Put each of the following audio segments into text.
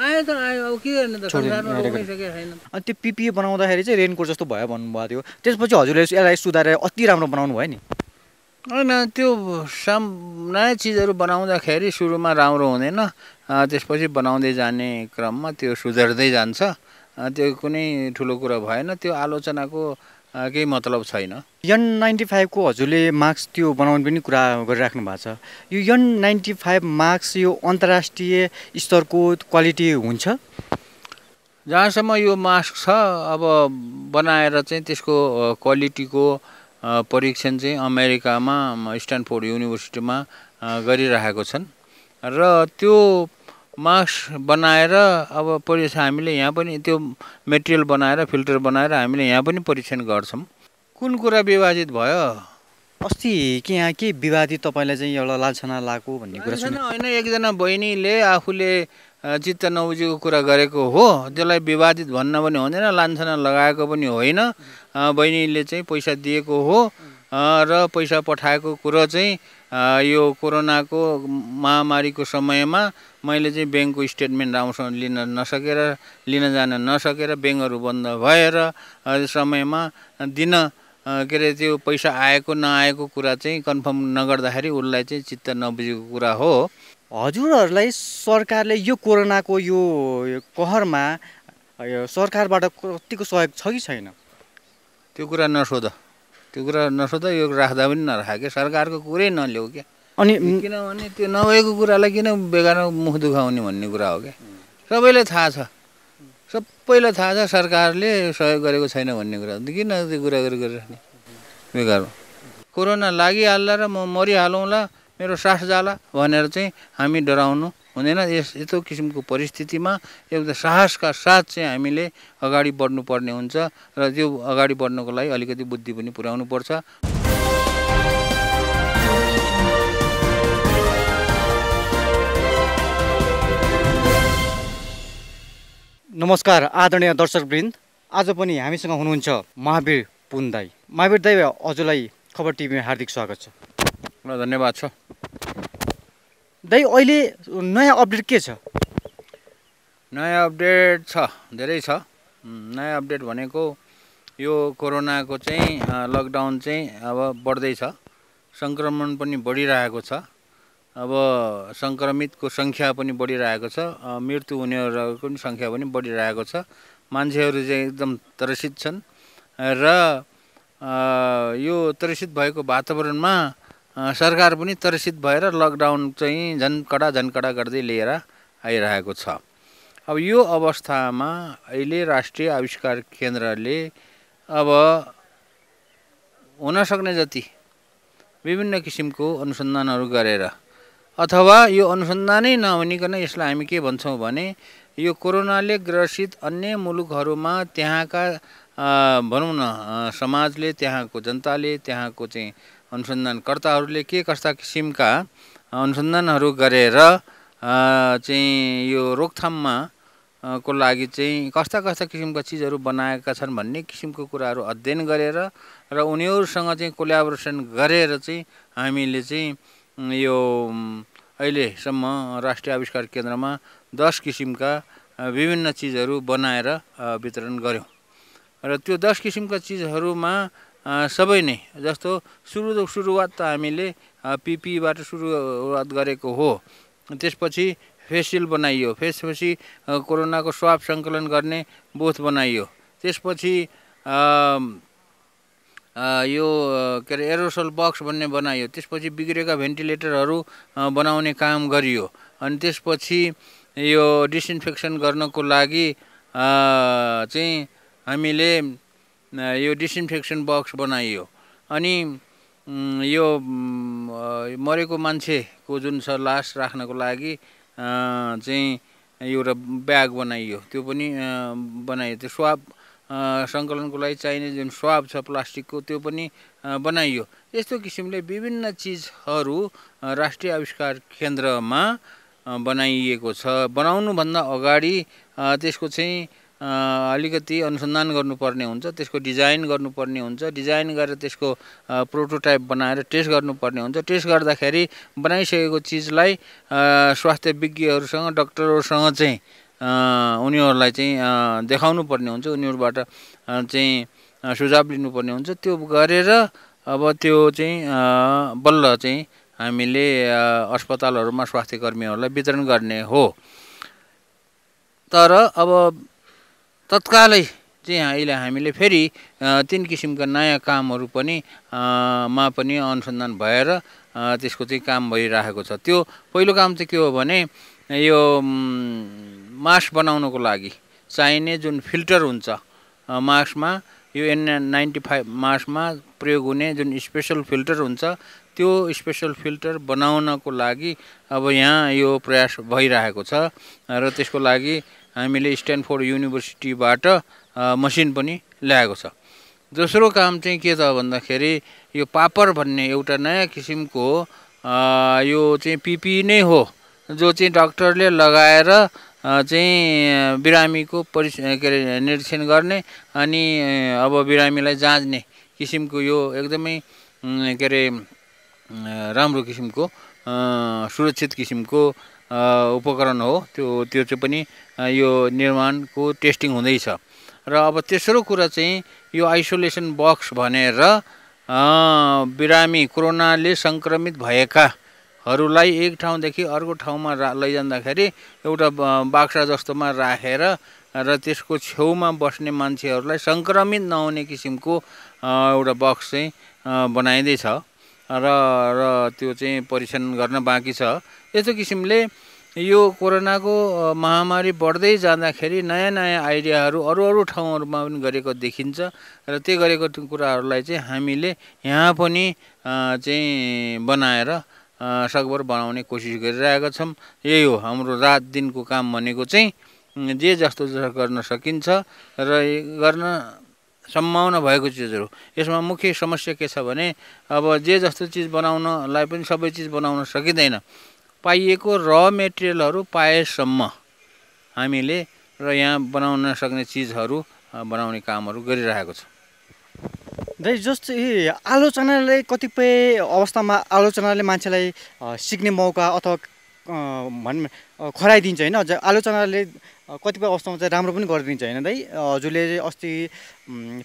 आयो त आयो अब के गर्ने त छैन अनि त्यो पिपिए बनाउँदाखेरि चाहिँ रेनकोट जस्तो भयो भन्नुभएको थियो त्यसपछि हजुरले यसलाई सुधारेर अति राम्रो बनाउनु भयो नि होइन त्यो साम नयाँ चिजहरू बनाउँदाखेरि सुरुमा राम्रो हुँदैन त्यसपछि बनाउँदै जाने क्रममा त्यो सुधार्दै जान्छ त्यो कुनै ठुलो कुरा भएन त्यो आलोचनाको केही मतलब छैन यन नाइन्टी फाइभको हजुरले मार्क्स त्यो बनाउने पनि कुरा गरिराख्नु भएको छ यो यन नाइन्टी फाइभ मार्क्स यो अन्तर्राष्ट्रिय स्तरको क्वालिटी हुन्छ जहाँसम्म यो मास्क छ अब बनाएर चाहिँ त्यसको क्वालिटीको परीक्षण चाहिँ अमेरिकामा स्ट्यान्डफोर्ड युनिभर्सिटीमा गरिरहेको छन् र त्यो मास्क बनाएर अब परीक्षा हामीले यहाँ पनि त्यो मेटेरियल बनाएर फिल्टर बनाएर हामीले यहाँ पनि परीक्षण गर्छौँ कुन कुरा विभाजित भयो अस्ति के यहाँ के विवादित तपाईँलाई चाहिँ एउटा लालसना लाएको भन्ने कुरा छैन होइन एकजना बहिनीले आफूले चित्त नबुझेको कुरा गरेको हो त्यसलाई विवादित भन्न पनि हुँदैन लान्छना लगाएको पनि होइन बहिनीले चाहिँ पैसा दिएको हो र पैसा पठाएको कुरो चाहिँ यो कोरोनाको महामारीको समयमा मैले चाहिँ ब्याङ्कको स्टेटमेन्ट राम्रोसँग लिन नसकेर लिन जान नसकेर ब्याङ्कहरू बन्द भएर समयमा दिन के अरे त्यो पैसा आएको नआएको कुरा चाहिँ कन्फर्म नगर्दाखेरि उसलाई चाहिँ चित्त नबुझेको कुरा हो हजुरहरूलाई सरकारले यो कोरोनाको यो कहरमा सरकारबाट कतिको सहयोग छ कि छैन त्यो कुरा नसोध त्यो कुरा नसोध यो राख्दा पनि नराख क्या सरकारको कुरै नल्याउ क्या अनि किनभने त्यो नभएको कुरालाई किन बेकारमा मुख दुखाउने भन्ने कुरा हो क्या सबैलाई थाहा छ सबैलाई थाहा छ सरकारले सहयोग गरेको छैन भन्ने कुरा किन त्यो कुरा गरिराख्ने बेकारमा कोरोना लागिहाल्ला र म मरिहालौँला मेरो सास जाला भनेर चाहिँ हामी डराउनु हुँदैन यस यस्तो किसिमको परिस्थितिमा एउटा साहसका साथ चाहिँ हामीले अगाडि बढ्नुपर्ने हुन्छ र त्यो अगाडि बढ्नको लागि अलिकति बुद्धि पनि पुर्याउनु पर्छ नमस्कार आदरणीय दर्शकवृन्द आज पनि हामीसँग हुनुहुन्छ महावीर पुन दाई महावीर दाई हजुरलाई खबर टिभीमा हार्दिक स्वागत छ धन्यवाद छ दाइ अहिले नयाँ अपडेट के छ नयाँ अपडेट छ धेरै छ नयाँ अपडेट भनेको यो कोरोनाको चाहिँ लकडाउन चाहिँ अब बढ्दैछ सङ्क्रमण पनि बढिरहेको छ अब सङ्क्रमितको सङ्ख्या पनि बढिरहेको छ मृत्यु हुनेहरूको पनि सङ्ख्या पनि बढिरहेको छ मान्छेहरू चाहिँ एकदम त्रसित छन् र यो त्रसित भएको वातावरणमा सरकार पनि तर्सित भएर लकडाउन चाहिँ झन्कडा झन्कडा गर्दै लिएर आइरहेको छ अब यो अवस्थामा अहिले राष्ट्रिय आविष्कार केन्द्रले अब हुन सक्ने जति विभिन्न किसिमको अनुसन्धानहरू गरेर अथवा यो अनुसन्धानै नहुनिकन यसलाई हामी के भन्छौँ भने यो कोरोनाले ग्रसित अन्य मुलुकहरूमा त्यहाँका भनौँ न समाजले त्यहाँको जनताले त्यहाँको चाहिँ अनुसन्धानकर्ताहरूले के कस्ता किसिमका अनुसन्धानहरू गरेर चाहिँ यो रोकथाममा को लागि चाहिँ कस्ता कस्ता किसिमका चिजहरू बनाएका छन् भन्ने किसिमको कुराहरू अध्ययन गरेर र उनीहरूसँग चाहिँ कोलाबोरेसन गरेर चाहिँ हामीले चाहिँ यो अहिलेसम्म राष्ट्रिय आविष्कार केन्द्रमा दस किसिमका विभिन्न चिजहरू बनाएर वितरण गऱ्यौँ र त्यो दस किसिमका चिजहरूमा सबै नै जस्तो सुरु सुरुवात त हामीले पिपीबाट सुरुवात गरेको हो त्यसपछि फेसिल बनाइयो फेसपछि कोरोनाको स्वाप सङ्कलन गर्ने बोथ बनाइयो त्यसपछि यो के अरे एरोसल बक्स भन्ने बनाइयो त्यसपछि बिग्रेका भेन्टिलेटरहरू बनाउने काम गरियो अनि त्यसपछि यो डिसइन्फेक्सन गर्नको लागि चाहिँ हामीले यो डिसइन्फेक्सन बक्स बनाइयो अनि यो मरेको मान्छेको जुन छ लास राख्नको लागि चाहिँ एउटा ब्याग बनाइयो त्यो पनि बनाइयो त्यो स्वाब सङ्कलनको लागि चाहिने जुन स्वाब छ प्लास्टिकको त्यो पनि बनाइयो यस्तो किसिमले विभिन्न चिजहरू राष्ट्रिय आविष्कार केन्द्रमा बनाइएको छ बनाउनुभन्दा अगाडि त्यसको चाहिँ अलिकति अनुसन्धान गर्नुपर्ने हुन्छ त्यसको डिजाइन गर्नुपर्ने हुन्छ डिजाइन गरेर त्यसको प्रोटोटाइप बनाएर टेस्ट गर्नुपर्ने हुन्छ टेस्ट गर्दाखेरि बनाइसकेको चिजलाई स्वास्थ्य विज्ञहरूसँग डक्टरहरूसँग चाहिँ उनीहरूलाई चाहिँ देखाउनु पर्ने हुन्छ उनीहरूबाट चाहिँ सुझाव लिनुपर्ने हुन्छ त्यो गरेर अब त्यो चाहिँ बल्ल चाहिँ हामीले अस्पतालहरूमा स्वास्थ्य कर्मीहरूलाई वितरण गर्ने हो तर अब तत्कालै चाहिँ अहिले हामीले फेरि तिन किसिमका नयाँ कामहरू पनि मा पनि अनुसन्धान भएर त्यसको चाहिँ काम भइरहेको छ त्यो पहिलो काम चाहिँ के हो भने यो मास्क बनाउनको लागि चाहिने जुन फिल्टर हुन्छ मास्कमा यो एन नाइन्टी फाइभ मास्कमा प्रयोग हुने जुन स्पेसल फिल्टर हुन्छ त्यो स्पेसल फिल्टर बनाउनको लागि अब यहाँ यो प्रयास भइरहेको छ र त्यसको लागि हामीले स्ट्यान्डफोर्ड युनिभर्सिटीबाट मसिन पनि ल्याएको छ दोस्रो काम चाहिँ के छ भन्दाखेरि यो पापर भन्ने एउटा नयाँ किसिमको यो चाहिँ पिपी नै हो जो चाहिँ डक्टरले लगाएर चाहिँ बिरामीको परि के अरे निरीक्षण गर्ने अनि अब बिरामीलाई जाँच्ने किसिमको यो एकदमै के अरे राम्रो किसिमको सुरक्षित किसिमको उपकरण हो त्यो त्यो चाहिँ पनि यो निर्माणको टेस्टिङ हुँदैछ र अब तेस्रो कुरा चाहिँ यो आइसोलेसन बक्स भनेर बिरामी कोरोनाले सङ्क्रमित भएकाहरूलाई एक ठाउँदेखि अर्को ठाउँमा रा लैजाँदाखेरि एउटा बाक्सा जस्तोमा राखेर र त्यसको छेउमा बस्ने मान्छेहरूलाई सङ्क्रमित नहुने किसिमको एउटा बक्स चाहिँ बनाइँदैछ र र त्यो चाहिँ परीक्षण गर्न बाँकी छ यस्तो किसिमले यो कोरोनाको महामारी बढ्दै जाँदाखेरि नयाँ नयाँ आइडियाहरू अरू अरू ठाउँहरूमा पनि गरेको देखिन्छ र त्यो गरेको कुराहरूलाई चाहिँ हामीले यहाँ पनि चाहिँ बनाएर सकभर बनाउने कोसिस गरिरहेका छौँ यही हो हाम्रो रात दिनको काम भनेको चाहिँ जे जस्तो गर्न सकिन्छ र गर्न सम्भावना भएको चिजहरू यसमा मुख्य समस्या के छ भने अब जे जस्तो चिज बनाउनलाई पनि सबै चिज बनाउन सकिँदैन पाइएको र मेटेरियलहरू पाएसम्म हामीले र यहाँ बनाउन सक्ने चिजहरू बनाउने कामहरू गरिरहेको छ दाइ जस्तो आलोचनाले कतिपय अवस्थामा आलोचनाले मान्छेलाई सिक्ने मौका अथवा भन् खराइदिन्छ होइन आलोचनाले कतिपय अवस्थामा चाहिँ राम्रो पनि गरिदिन्छ होइन दाइ हजुरले अस्ति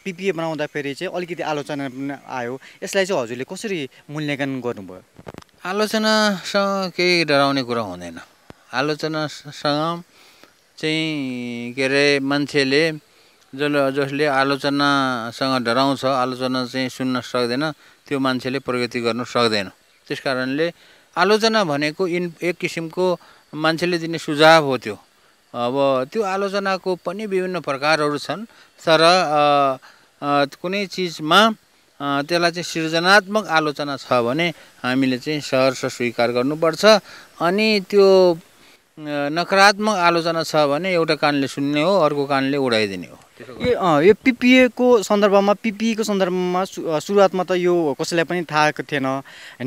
पिपिए बनाउँदाखेरि चाहिँ अलिकति आलोचना पनि आयो यसलाई चाहिँ हजुरले कसरी मूल्याङ्कन गर्नुभयो आलोचनासँग केही डराउने कुरा हुँदैन आलोचनासँग चाहिँ के अरे मान्छेले जसले जसले आलोचनासँग डराउँछ आलोचना चाहिँ सुन्न सक्दैन त्यो मान्छेले प्रगति गर्न सक्दैन त्यस कारणले आलोचना भनेको इन एक किसिमको मान्छेले दिने सुझाव हो त्यो अब त्यो आलोचनाको पनि विभिन्न प्रकारहरू छन् तर कुनै चिजमा त्यसलाई चाहिँ सृजनात्मक आलोचना छ भने हामीले चाहिँ सहरर्ष स्वीकार गर्नुपर्छ अनि त्यो नकारात्मक आलोचना छ भने एउटा कानले सुन्ने हो अर्को कानले उडाइदिने हो ए यो पिपिएको सन्दर्भमा पिपिएको सन्दर्भमा सुरुवातमा त यो कसैलाई पनि थाहा थिएन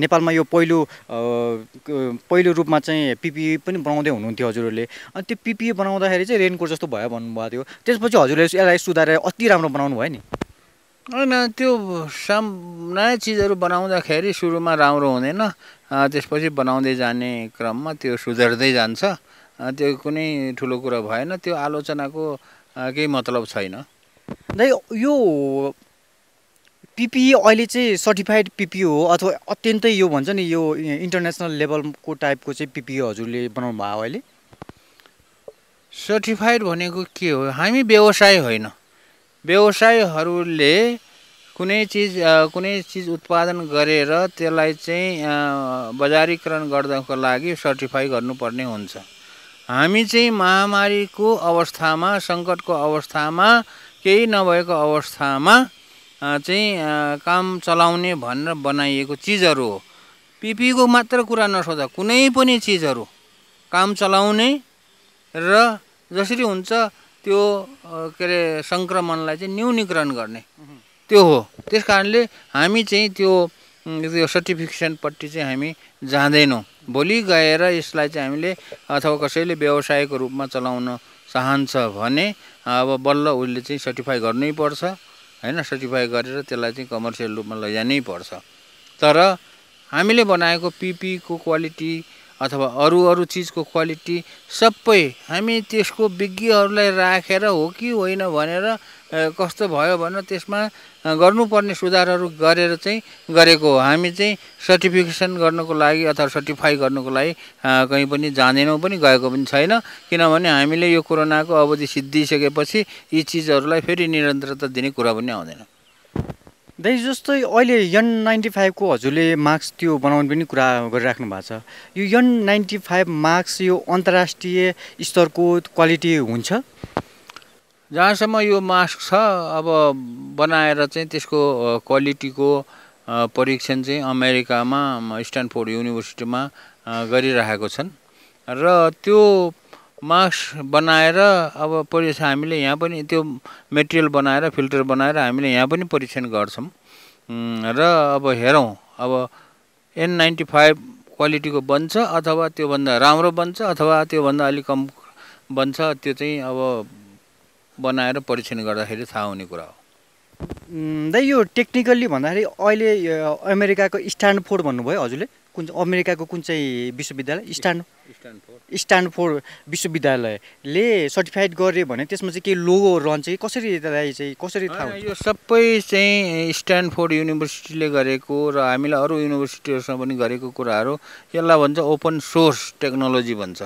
नेपालमा यो पहिलो पहिलो रूपमा चाहिँ पिपिए पनि बनाउँदै हुनुहुन्थ्यो हजुरहरूले अनि त्यो पिपिए बनाउँदाखेरि चाहिँ रेनकोट जस्तो भयो भन्नुभएको थियो त्यसपछि हजुरले यसलाई सुधारेर अति राम्रो बनाउनु भयो नि होइन त्यो साम नयाँ चिजहरू बनाउँदाखेरि सुरुमा राम्रो हुँदैन त्यसपछि बनाउँदै जाने क्रममा त्यो सुधार्दै जान्छ त्यो कुनै ठुलो कुरा भएन त्यो आलोचनाको केही मतलब छैन दाइ यो पिपिई अहिले चाहिँ सर्टिफाइड पिपिई हो अथवा अत्यन्तै यो भन्छ नि यो इन्टरनेसनल लेभलको टाइपको चाहिँ पिपिई हजुरले बनाउनु भयो अहिले सर्टिफाइड भनेको के हो हामी व्यवसाय होइन व्यवसायहरूले कुनै चिज कुनै चिज उत्पादन गरेर त्यसलाई चाहिँ बजारीकरण गर्नको लागि सर्टिफाई गर्नुपर्ने हुन्छ हामी चाहिँ महामारीको अवस्थामा सङ्कटको अवस्थामा केही नभएको अवस्थामा चाहिँ काम चलाउने भनेर बनाइएको चिजहरू हो पिपीको मात्र कुरा नसोधा कुनै पनि चिजहरू काम चलाउने र जसरी हुन्छ त्यो के अरे सङ्क्रमणलाई चाहिँ न्यूनीकरण गर्ने त्यो हो त्यस कारणले हामी चाहिँ त्यो त्यो सर्टिफिकेसनपट्टि चाहिँ हामी जाँदैनौँ भोलि गएर यसलाई चाहिँ हामीले अथवा कसैले व्यवसायको रूपमा चलाउन चाहन्छ भने अब बल्ल उसले चाहिँ सर्टिफाई गर्नै पर्छ होइन सर्टिफाई गरेर त्यसलाई चाहिँ कमर्सियल रूपमा लैजानै पर्छ तर हामीले बनाएको पिपीको क्वालिटी अथवा अरू अरू चिजको क्वालिटी सबै हामी त्यसको विज्ञहरूलाई राखेर हो कि होइन भनेर कस्तो भयो भनेर त्यसमा गर्नुपर्ने सुधारहरू गरेर चाहिँ गरेको हो हामी चाहिँ सर्टिफिकेसन गर्नको लागि अथवा सर्टिफाई गर्नको लागि कहीँ पनि जाँदैनौँ पनि गएको पनि छैन किनभने हामीले यो कोरोनाको अवधि सिद्धिसकेपछि यी चिजहरूलाई फेरि निरन्तरता दिने कुरा पनि आउँदैन दाइ जस्तै अहिले यन नाइन्टी फाइभको हजुरले मार्क्स त्यो बनाउने पनि कुरा गरिराख्नु भएको छ यो यन नाइन्टी फाइभ मार्क्स यो अन्तर्राष्ट्रिय स्तरको क्वालिटी हुन्छ जहाँसम्म यो मास्क छ अब बनाएर चाहिँ त्यसको क्वालिटीको परीक्षण चाहिँ अमेरिकामा स्ट्यान्डफोर्ड युनिभर्सिटीमा गरिरहेको छन् र त्यो मास्क बनाएर अब परीक्षा हामीले यहाँ पनि त्यो मेटेरियल बनाएर फिल्टर बनाएर हामीले यहाँ पनि परीक्षण गर्छौँ र अब हेरौँ अब एन नाइन्टी फाइभ क्वालिटीको बन्छ अथवा त्योभन्दा राम्रो बन्छ अथवा त्योभन्दा अलिक कम बन्छ त्यो चाहिँ अब बनाएर परीक्षण गर्दाखेरि थाहा हुने कुरा हो दाइ यो टेक्निकल्ली भन्दाखेरि अहिले अमेरिकाको स्ट्यान्डफोर्ड भन्नुभयो हजुरले कुन अमेरिकाको कुन चाहिँ विश्वविद्यालय स्ट्यान्ड स्ट्यान्डफोर्ड विश्वविद्यालयले सर्टिफाइड गर्यो भने त्यसमा चाहिँ केही लोगो रहन्छ कि कसरी त्यसलाई चाहिँ कसरी थाहा यो सबै चाहिँ स्ट्यान्डफोर्ड युनिभर्सिटीले गरेको र हामीलाई अरू युनिभर्सिटीहरूसँग पनि गरेको कुराहरू यसलाई भन्छ ओपन सोर्स टेक्नोलोजी भन्छ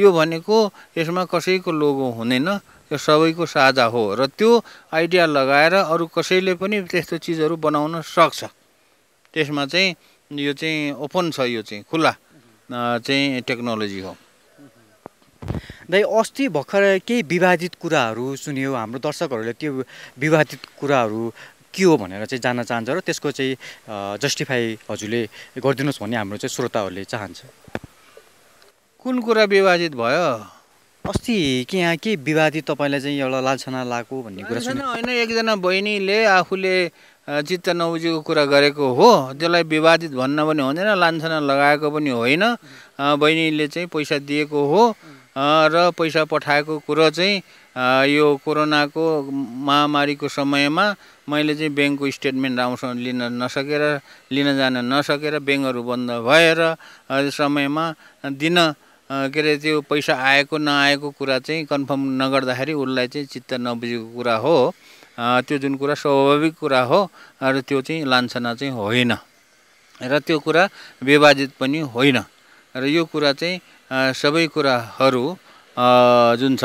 यो भनेको यसमा कसैको लोगो हुँदैन यो सबैको साझा हो र त्यो आइडिया लगाएर अरू कसैले पनि त्यस्तो चिजहरू बनाउन सक्छ त्यसमा चाहिँ यो चाहिँ ओपन छ यो चाहिँ खुल्ला चाहिँ टेक्नोलोजी हो दाइ अस्ति भर्खर केही विवादित कुराहरू सुन्यो हाम्रो दर्शकहरूले त्यो विवादित कुराहरू के हो भनेर चाहिँ जान्न चाहन्छ र त्यसको चाहिँ जस्टिफाई हजुरले गरिदिनुहोस् भन्ने हाम्रो चाहिँ श्रोताहरूले चाहन्छ कुन कुरा विवादित भयो अस्ति के यहाँ के विवादित तपाईँलाई चाहिँ एउटा लालछना लाएको भन्ने कुरा होइन एकजना बहिनीले आफूले चित्त नबुझेको कुरा गरेको हो त्यसलाई विवादित भन्न पनि हुँदैन लान्छना लगाएको पनि होइन बहिनीले चाहिँ पैसा दिएको हो र पैसा पठाएको कुरो चाहिँ यो कोरोनाको महामारीको समयमा मैले चाहिँ ब्याङ्कको स्टेटमेन्ट राम्रोसँग लिन नसकेर लिन जान नसकेर ब्याङ्कहरू बन्द भएर समयमा दिन के अरे त्यो पैसा आएको नआएको कुरा चाहिँ कन्फर्म नगर्दाखेरि उसलाई चाहिँ चित्त नबुझेको कुरा हो त्यो जुन कुरा स्वाभाविक कुरा हो र त्यो चाहिँ लान्छना चाहिँ होइन र त्यो कुरा विभाजित पनि होइन र यो कुरा चाहिँ सबै कुराहरू जुन छ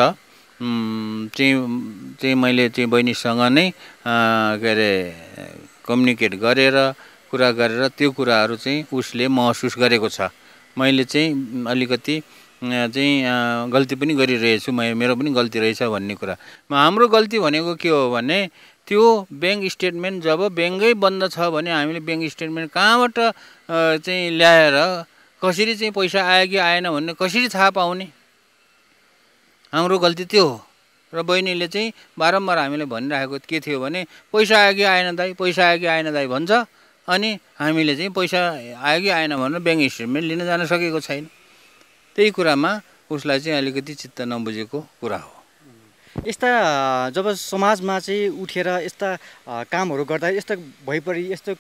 चाहिँ चाहिँ मैले चाहिँ बहिनीसँग नै के अरे कम्युनिकेट गरेर कुरा गरेर त्यो कुराहरू चाहिँ उसले महसुस गरेको छ मैले चाहिँ अलिकति चाहिँ गल्ती पनि गरिरहेछु म मेरो पनि गल्ती रहेछ भन्ने कुरा हाम्रो गल्ती भनेको के हो भने त्यो ब्याङ्क स्टेटमेन्ट जब ब्याङ्कै बन्द छ भने हामीले ब्याङ्क स्टेटमेन्ट कहाँबाट चाहिँ ल्याएर कसरी चाहिँ पैसा आयो कि आएन भन्ने कसरी थाहा पाउने हाम्रो गल्ती त्यो हो र बहिनीले चाहिँ बारम्बार हामीले भनिरहेको के थियो भने पैसा आयो कि आएन दाई पैसा आयो कि आएन दाई भन्छ अनि हामीले चाहिँ पैसा आयो कि आएन भनेर ब्याङ्क स्टेटमेन्ट लिन जान सकेको छैन त्यही कुरामा उसलाई चाहिँ अलिकति चित्त नबुझेको कुरा हो यस्ता जब समाजमा चाहिँ उठेर यस्ता कामहरू गर्दा यस्ता भइपरि यस्तो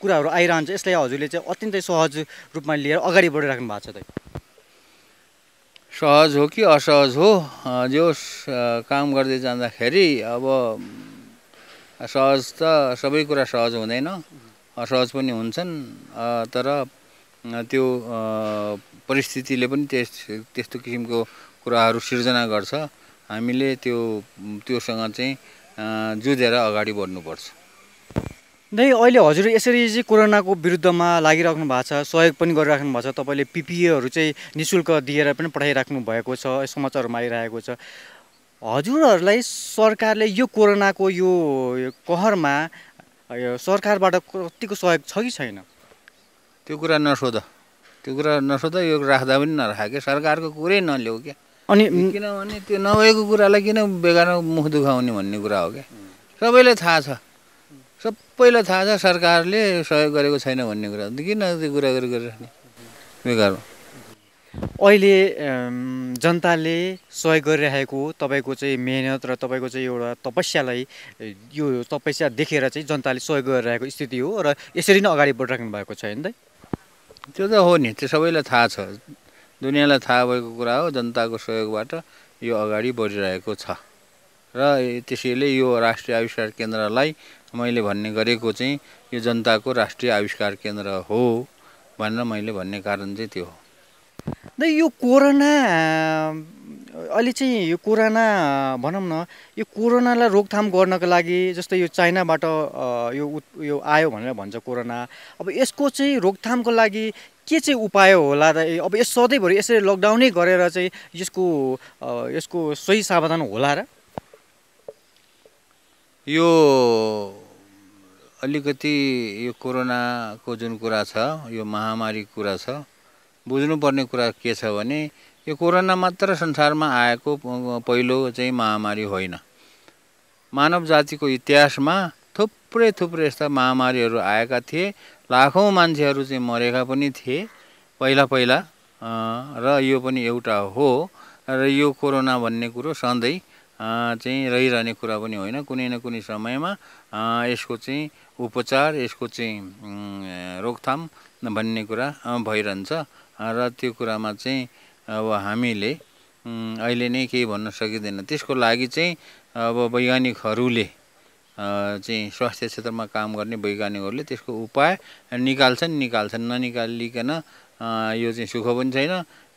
कुराहरू आइरहन्छ यसलाई हजुरले चाहिँ अत्यन्तै सहज रूपमा लिएर अगाडि बढिराख्नु भएको छ त सहज हो कि असहज हो जो काम गर्दै जाँदाखेरि अब सहज त सबै कुरा सहज हुँदैन असहज पनि हुन्छन् तर त्यो परिस्थितिले पनि त्यस त्यस्तो किसिमको कुराहरू सिर्जना गर्छ हामीले त्यो त्योसँग चाहिँ जुझेर अगाडि बढ्नुपर्छ नै अहिले हजुर यसरी चाहिँ कोरोनाको विरुद्धमा लागिराख्नु भएको छ सहयोग पनि गरिराख्नु भएको छ तपाईँले पिपिएहरू चाहिँ नि शुल्क दिएर पनि पठाइराख्नु भएको छ समाचारहरूमा आइरहेको छ हजुरहरूलाई सरकारले यो कोरोनाको यो कहरमा सरकारबाट कतिको सहयोग छ कि छैन त्यो कुरा नसोध त्यो कुरा नसोध यो राख्दा पनि नराख क्या सरकारको कुरै नल्याउ क्या अनि किनभने त्यो नभएको कुरालाई किन बेकारमा मुख दुखाउने भन्ने कुरा हो क्या सबैलाई थाहा छ सबैलाई थाहा छ सरकारले सहयोग गरेको छैन भन्ने कुरा किन त्यो कुरा गरिराख्ने बेकारमा अहिले जनताले सहयोग गरिरहेको तपाईँको चाहिँ मेहनत र तपाईँको चाहिँ एउटा तपस्यालाई यो तपस्या देखेर चाहिँ जनताले सहयोग गरिरहेको स्थिति हो र यसरी नै अगाडि बढिराख्नु भएको छ होइन त त्यो त हो नि त्यो सबैलाई थाहा छ दुनियाँलाई थाहा भएको कुरा हो जनताको सहयोगबाट यो अगाडि बढिरहेको छ र त्यसैले यो राष्ट्रिय आविष्कार केन्द्रलाई मैले भन्ने गरेको चाहिँ यो जनताको राष्ट्रिय आविष्कार केन्द्र हो भनेर मैले भन्ने कारण चाहिँ त्यो हो न यो कोरोना अहिले चाहिँ यो कोरोना भनौँ न यो कोरोनालाई रोकथाम गर्नको लागि जस्तै यो चाइनाबाट यो यो आयो भनेर भन्छ कोरोना अब यसको चाहिँ रोकथामको लागि के चाहिँ उपाय होला त अब यस सधैँभरि यसरी लकडाउनै गरेर चाहिँ यसको यसको सही सावधान होला र यो अलिकति यो कोरोनाको जुन कुरा छ यो महामारीको कुरा छ बुझ्नुपर्ने कुरा के छ भने यो कोरोना मात्र संसारमा आएको पहिलो चाहिँ महामारी होइन मानव जातिको इतिहासमा थुप्रै थुप्रै यस्ता महामारीहरू आएका थिए लाखौँ मान्छेहरू चाहिँ मरेका पनि थिए पहिला पहिला र यो पनि एउटा हो र यो कोरोना भन्ने कुरो सधैँ चाहिँ रहिरहने कुरा पनि होइन कुनै न कुनै समयमा यसको चाहिँ उपचार यसको चाहिँ रोकथाम भन्ने कुरा भइरहन्छ र त्यो कुरामा चाहिँ अब हामीले अहिले नै केही भन्न सकिँदैन त्यसको लागि चाहिँ अब वैज्ञानिकहरूले चाहिँ स्वास्थ्य क्षेत्रमा काम गर्ने वैज्ञानिकहरूले त्यसको उपाय निकाल्छन् निकाल्छन् ननिकालिकन यो चाहिँ सुख पनि छैन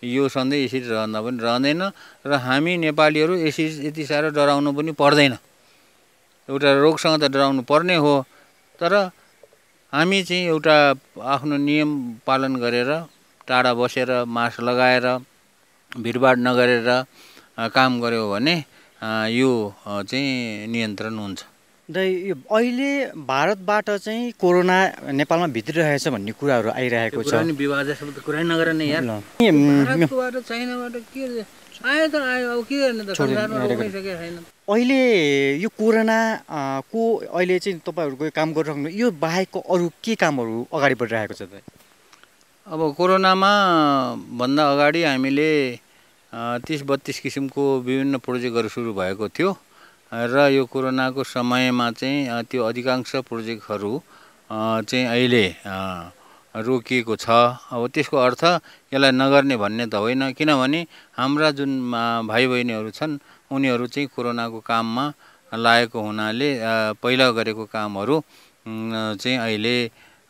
यो सधैँ यसरी रहँदा पनि रहँदैन र हामी नेपालीहरू यसरी यति साह्रो डराउनु पनि पर्दैन एउटा रोगसँग त डराउनु पर्ने हो तर हामी चाहिँ एउटा आफ्नो नियम पालन गरेर टाढा बसेर मास्क लगाएर भिडभाड नगरेर काम गऱ्यो भने यो चाहिँ नियन्त्रण हुन्छ दाइ यो अहिले भारतबाट चाहिँ कोरोना नेपालमा भित्रिरहेछ भन्ने कुराहरू आइरहेको छ कुरा नगर अहिले यो कोरोना को अहिले चाहिँ तपाईँहरूको काम गरिराख्नु यो बाहेकको अरू के कामहरू अगाडि बढिरहेको छ दाइ अब कोरोनामा भन्दा अगाडि हामीले तिस बत्तिस किसिमको विभिन्न प्रोजेक्टहरू सुरु भएको थियो र यो कोरोनाको समयमा चाहिँ त्यो अधिकांश प्रोजेक्टहरू चाहिँ अहिले रोकिएको छ अब त्यसको अर्थ यसलाई नगर्ने भन्ने त होइन किनभने हाम्रा जुन भाइ बहिनीहरू छन् उनीहरू चाहिँ कोरोनाको काममा लागेको हुनाले पहिला गरेको कामहरू चाहिँ अहिले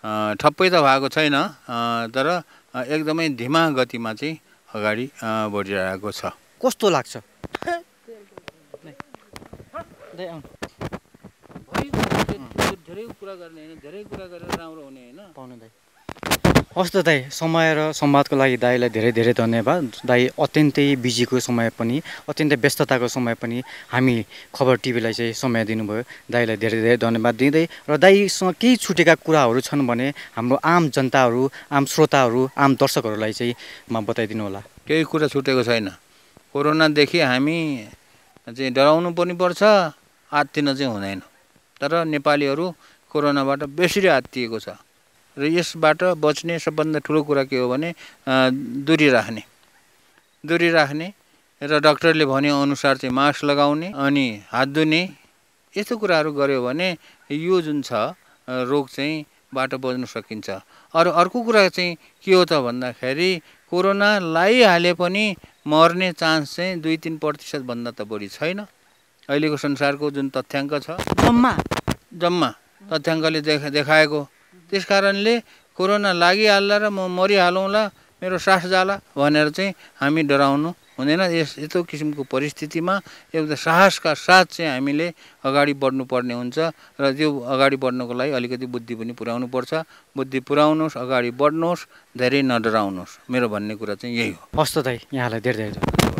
ठप्पै त भएको छैन तर एकदमै धिमा गतिमा चाहिँ अगाडि बढिरहेको छ कस्तो लाग्छ धेरै कुरा गर्ने होइन धेरै कुरा गरेर राम्रो हुने होइन हस् त दाई समय र संवादको लागि दाईलाई धेरै धेरै धन्यवाद दाई अत्यन्तै बिजीको समय पनि अत्यन्तै व्यस्तताको समय पनि हामी खबर टिभीलाई चाहिँ समय दिनुभयो दाईलाई धेरै धेरै धन्यवाद दिँदै र दाईसँग केही छुटेका कुराहरू छन् भने हाम्रो आम जनताहरू आम श्रोताहरू आम दर्शकहरूलाई चाहिँ म बताइदिनु होला केही कुरा छुटेको छैन कोरोनादेखि हामी चाहिँ डराउनु पनि पर्छ आत्तिन चाहिँ हुँदैन तर नेपालीहरू कोरोनाबाट बेसरी आत्तिएको छ र यसबाट बच्ने सबभन्दा ठुलो कुरा के हो भने दुरी राख्ने दुरी राख्ने र डाक्टरले अनुसार चाहिँ मास्क लगाउने अनि हात धुने यस्तो कुराहरू गऱ्यो भने यो जुन छ रोग चाहिँ बाटो बज्न सकिन्छ अरू अर्को कुरा चाहिँ के हो त भन्दाखेरि कोरोना लाइहाले पनि मर्ने चान्स चाहिँ दुई तिन प्रतिशतभन्दा त बढी छैन अहिलेको संसारको जुन तथ्याङ्क छ जम्मा जम्मा तथ्याङ्कले देखा देखाएको त्यस कारणले कोरोना लागिहाल्ला र म मरिहालौँला मेरो सास जाला भनेर चाहिँ हामी डराउनु हुँदैन यस यस्तो किसिमको परिस्थितिमा एउटा साहसका साथ चाहिँ हामीले अगाडि बढ्नुपर्ने हुन्छ र त्यो अगाडि बढ्नको लागि अलिकति बुद्धि पनि पुर्याउनु पर्छ बुद्धि पुर्याउनुहोस् अगाडि बढ्नुहोस् धेरै नडराउनुहोस् मेरो भन्ने कुरा चाहिँ यही हो हस्त दाई यहाँलाई धेरै धेरै